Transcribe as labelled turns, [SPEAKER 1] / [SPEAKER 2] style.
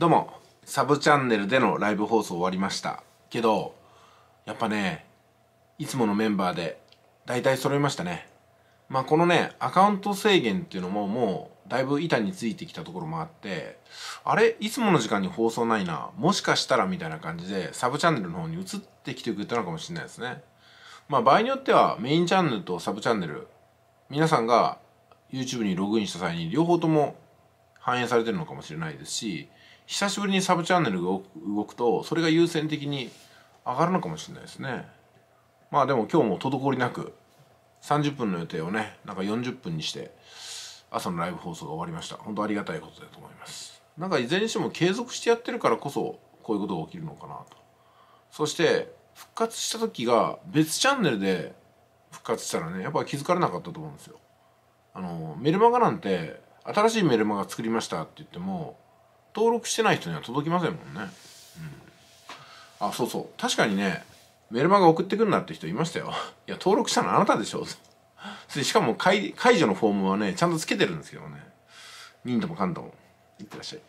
[SPEAKER 1] どうもサブチャンネルでのライブ放送終わりましたけどやっぱねいつものメンバーで大体揃いましたねまあこのねアカウント制限っていうのももうだいぶ板についてきたところもあってあれいつもの時間に放送ないなもしかしたらみたいな感じでサブチャンネルの方に移ってきてくれたのかもしれないですねまあ場合によってはメインチャンネルとサブチャンネル皆さんが YouTube にログインした際に両方とも反映されてるのかもしれないですし久しぶりにサブチャンネルが動くとそれが優先的に上がるのかもしれないですねまあでも今日も滞りなく30分の予定をねなんか40分にして朝のライブ放送が終わりました本当ありがたいことだと思いますなんかいずれにしても継続してやってるからこそこういうことが起きるのかなとそして復活した時が別チャンネルで復活したらねやっぱ気づかれなかったと思うんですよあのメルマガなんて新しいメルマガ作りましたって言っても登録してない人には届きませんもんね、うん、あそうそう確かにねメルマガ送ってくるなって人いましたよ いや登録したのあなたでしょそれ しかも解解
[SPEAKER 2] 除のフォームはねちゃんとつけてるんですけどね忍ともかんともいってらっしゃい